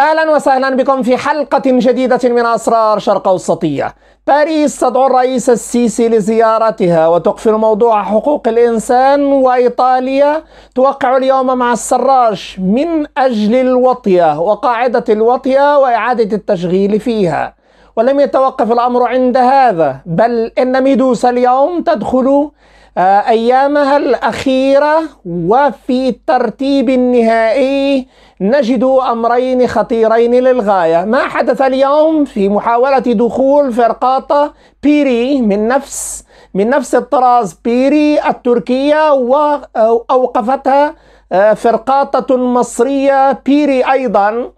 اهلا وسهلا بكم في حلقه جديده من اسرار شرق اوسطيه. باريس تدعو الرئيس السيسي لزيارتها وتقفل موضوع حقوق الانسان وايطاليا توقع اليوم مع السراج من اجل الوطيه وقاعده الوطيه واعاده التشغيل فيها. ولم يتوقف الأمر عند هذا بل إن ميدوسا اليوم تدخل آه، أيامها الأخيرة وفي الترتيب النهائي نجد أمرين خطيرين للغاية ما حدث اليوم في محاولة دخول فرقاطة بيري من نفس من نفس الطراز بيري التركية وأوقفتها آه، فرقاطة مصرية بيري أيضا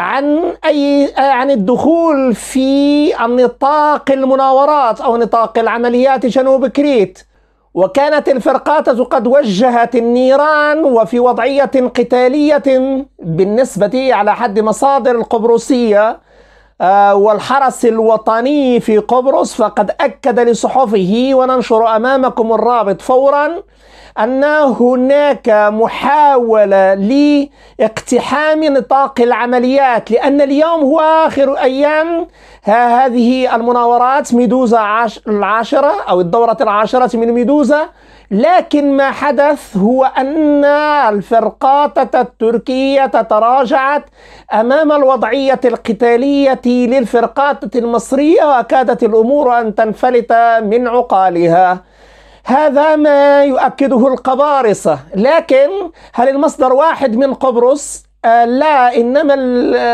عن أي عن الدخول في نطاق المناورات أو نطاق العمليات جنوب كريت وكانت الفرقات قد وجهت النيران وفي وضعية قتالية بالنسبة على حد مصادر القبرصية آه، والحرس الوطني في قبرص فقد أكد لصحفه وننشر أمامكم الرابط فورا أن هناك محاولة لاقتحام نطاق العمليات لأن اليوم هو آخر أيام هذه المناورات ميدوزا العاشرة أو الدورة العاشرة من ميدوزا لكن ما حدث هو أن الفرقاطة التركية تراجعت أمام الوضعية القتالية للفرقاطة المصرية وكادت الأمور أن تنفلت من عقالها هذا ما يؤكده القبارصة لكن هل المصدر واحد من قبرص؟ آه، لا إنما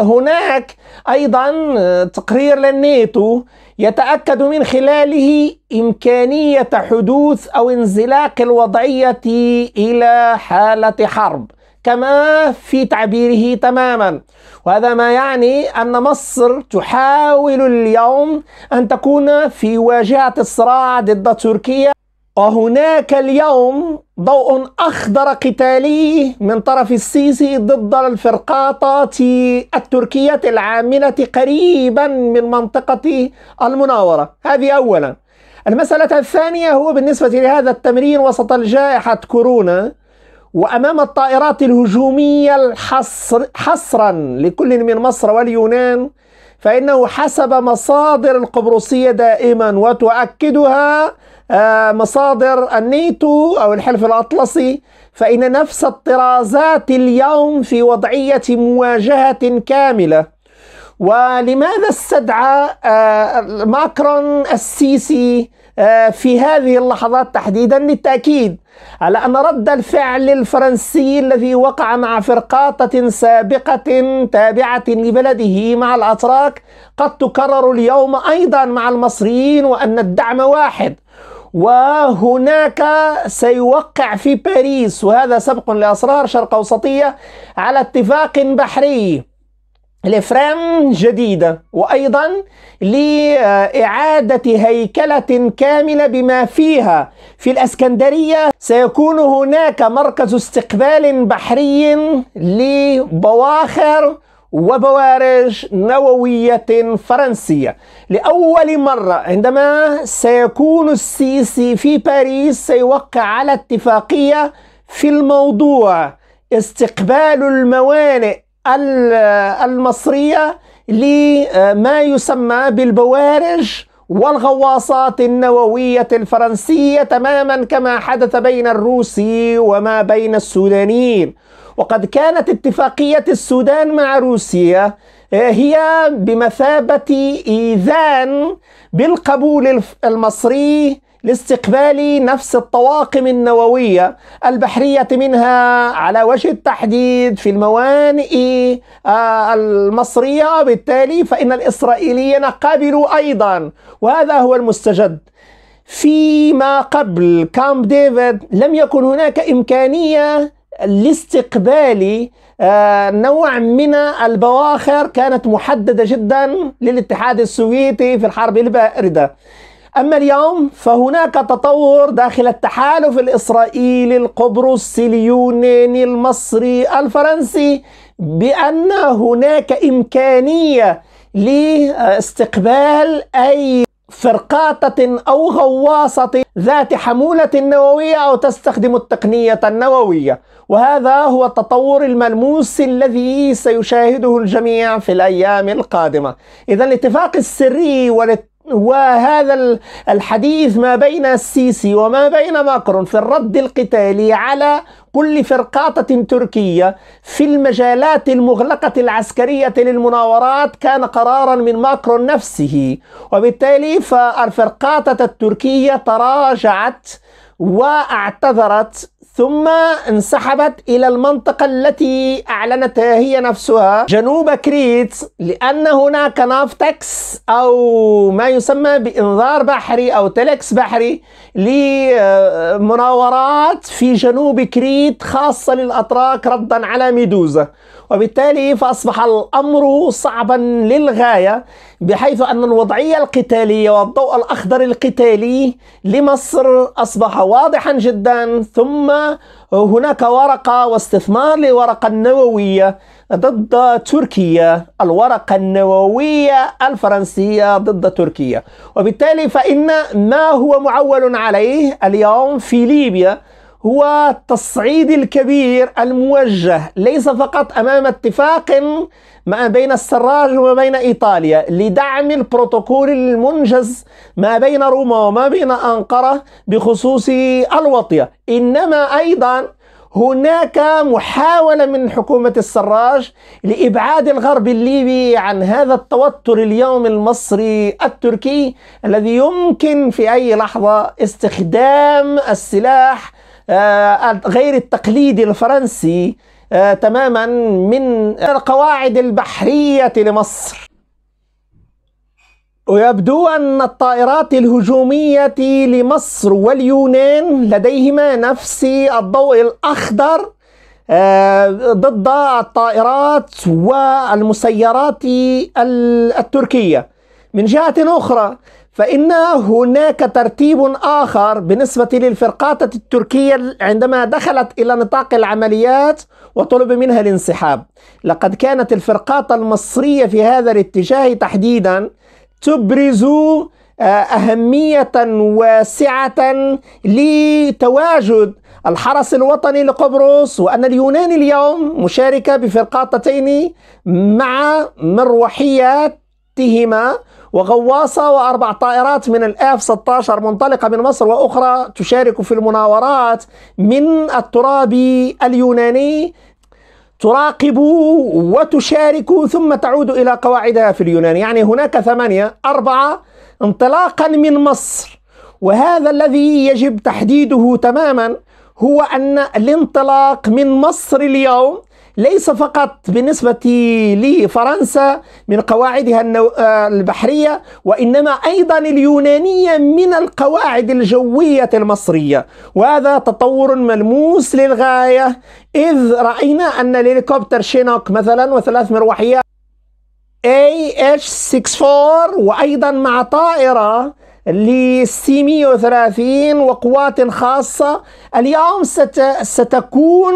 هناك أيضا آه، تقرير للناتو يتأكد من خلاله إمكانية حدوث أو انزلاق الوضعية إلى حالة حرب كما في تعبيره تماما وهذا ما يعني أن مصر تحاول اليوم أن تكون في واجهة الصراع ضد تركيا وهناك اليوم ضوء أخضر قتالي من طرف السيسي ضد الفرقاطات التركية العاملة قريبا من منطقة المناورة هذه أولا المسألة الثانية هو بالنسبة لهذا التمرين وسط الجائحة كورونا وأمام الطائرات الهجومية الحصر حصرا لكل من مصر واليونان فإنه حسب مصادر القبرصية دائما وتؤكدها آه، مصادر النيتو أو الحلف الأطلسي فإن نفس الطرازات اليوم في وضعية مواجهة كاملة ولماذا استدعى آه، ماكرون السيسي آه، في هذه اللحظات تحديدا للتأكيد على أن رد الفعل الفرنسي الذي وقع مع فرقاطة سابقة تابعة لبلده مع الأتراك قد تكرر اليوم أيضا مع المصريين وأن الدعم واحد وهناك سيوقع في باريس وهذا سبق لأسرار شرق أوسطية على اتفاق بحري لفرام جديدة وأيضا لإعادة هيكلة كاملة بما فيها في الأسكندرية سيكون هناك مركز استقبال بحري لبواخر وبوارج نووية فرنسية لأول مرة عندما سيكون السيسي في باريس سيوقع على اتفاقية في الموضوع استقبال الموانئ المصرية لما يسمى بالبوارج والغواصات النووية الفرنسية تماما كما حدث بين الروسي وما بين السودانيين وقد كانت اتفاقية السودان مع روسيا آه، هي بمثابة إيذان بالقبول المصري لاستقبال نفس الطواقم النووية البحرية منها على وجه التحديد في الموانئ آه، المصرية وبالتالي فإن الإسرائيليين قبلوا أيضا وهذا هو المستجد فيما قبل كامب ديفيد لم يكن هناك إمكانية لاستقبال آه، نوع من البواخر كانت محددة جدا للاتحاد السوفيتي في الحرب الباردة أما اليوم فهناك تطور داخل التحالف الإسرائيلي القبرصي اليوناني المصري الفرنسي بأن هناك إمكانية لاستقبال أي فرقاطة أو غواصة ذات حمولة نووية أو تستخدم التقنية النووية وهذا هو التطور الملموس الذي سيشاهده الجميع في الأيام القادمة إذا الاتفاق السري والاتفاق وهذا الحديث ما بين السيسي وما بين ماكرون في الرد القتالي على كل فرقاطة تركية في المجالات المغلقة العسكرية للمناورات كان قرارا من ماكرون نفسه وبالتالي فالفرقاطة التركية تراجعت واعتذرت ثم انسحبت إلى المنطقة التي أعلنتها هي نفسها جنوب كريت لأن هناك نافتكس أو ما يسمى بإنذار بحري أو تلكس بحري لمناورات في جنوب كريت خاصة للأتراك ردا على ميدوزا وبالتالي فأصبح الأمر صعبا للغاية بحيث أن الوضعية القتالية والضوء الأخضر القتالي لمصر أصبح واضحا جدا ثم هناك ورقة واستثمار لورقة النووية ضد تركيا الورقة النووية الفرنسية ضد تركيا وبالتالي فإن ما هو معول عليه اليوم في ليبيا هو التصعيد الكبير الموجه ليس فقط امام اتفاق ما بين السراج وما بين ايطاليا لدعم البروتوكول المنجز ما بين روما وما بين انقره بخصوص الوطيه انما ايضا هناك محاولة من حكومة السراج لإبعاد الغرب الليبي عن هذا التوتر اليوم المصري التركي الذي يمكن في أي لحظة استخدام السلاح آه، غير التقليدي الفرنسي آه، تماما من القواعد البحرية لمصر ويبدو أن الطائرات الهجومية لمصر واليونان لديهما نفس الضوء الأخضر آه، ضد الطائرات والمسيرات التركية من جهة أخرى فإن هناك ترتيب آخر بالنسبة للفرقاطة التركية عندما دخلت إلى نطاق العمليات وطلب منها الانسحاب لقد كانت الفرقاطة المصرية في هذا الاتجاه تحديدا تبرز آه، أهمية واسعة لتواجد الحرس الوطني لقبرص وأن اليونان اليوم مشاركة بفرقاطتين مع مروحياتهما وغواصة وأربع طائرات من الإف 16 منطلقة من مصر وأخرى تشارك في المناورات من التراب اليوناني تراقب وتشارك ثم تعود إلى قواعدها في اليونان يعني هناك ثمانية أربعة انطلاقا من مصر وهذا الذي يجب تحديده تماما هو أن الانطلاق من مصر اليوم ليس فقط بالنسبة لفرنسا من قواعدها آه، البحرية وإنما أيضا اليونانية من القواعد الجوية المصرية وهذا تطور ملموس للغاية إذ رأينا أن الهليكوبتر شينوك مثلا وثلاث مروحيات AH-64 وأيضا مع طائرة لسي 130 وقوات خاصة اليوم ست... ستكون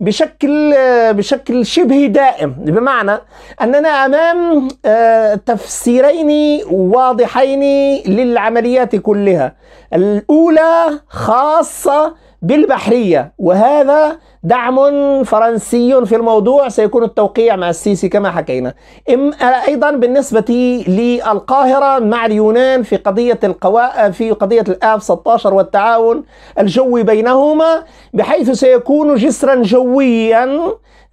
بشكل بشكل شبه دائم بمعنى أننا أمام آه، تفسيرين واضحين للعمليات كلها الأولى خاصة بالبحرية وهذا دعم فرنسي في الموضوع سيكون التوقيع مع السيسي كما حكينا إم أيضا بالنسبة للقاهرة مع اليونان في قضية القواء في قضية الآف 16 والتعاون الجوي بينهما بحيث سيكون جسرا جويا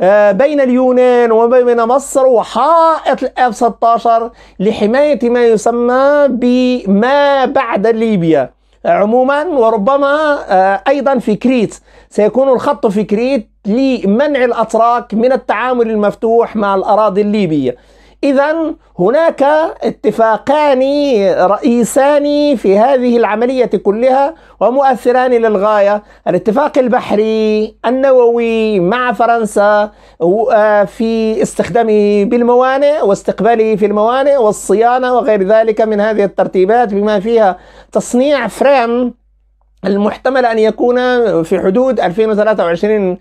آه، بين اليونان وبين مصر وحائط الآف 16 لحماية ما يسمى بما بعد ليبيا عموما وربما آه، أيضا في كريت سيكون الخط في كريت لمنع الأتراك من التعامل المفتوح مع الأراضي الليبية إذا هناك اتفاقان رئيسان في هذه العملية كلها ومؤثران للغاية الاتفاق البحري النووي مع فرنسا آه، في استخدامه بالموانئ واستقباله في الموانئ والصيانة وغير ذلك من هذه الترتيبات بما فيها تصنيع فريم المحتمل أن يكون في حدود 2023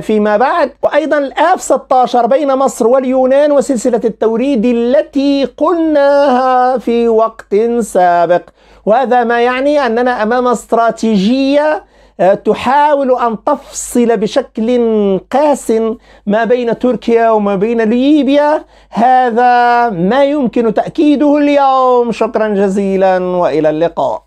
فيما بعد وأيضا الآف 16 بين مصر واليونان وسلسلة التوريد التي قلناها في وقت سابق وهذا ما يعني أننا أمام استراتيجية آه، تحاول أن تفصل بشكل قاس ما بين تركيا وما بين ليبيا هذا ما يمكن تأكيده اليوم شكرا جزيلا وإلى اللقاء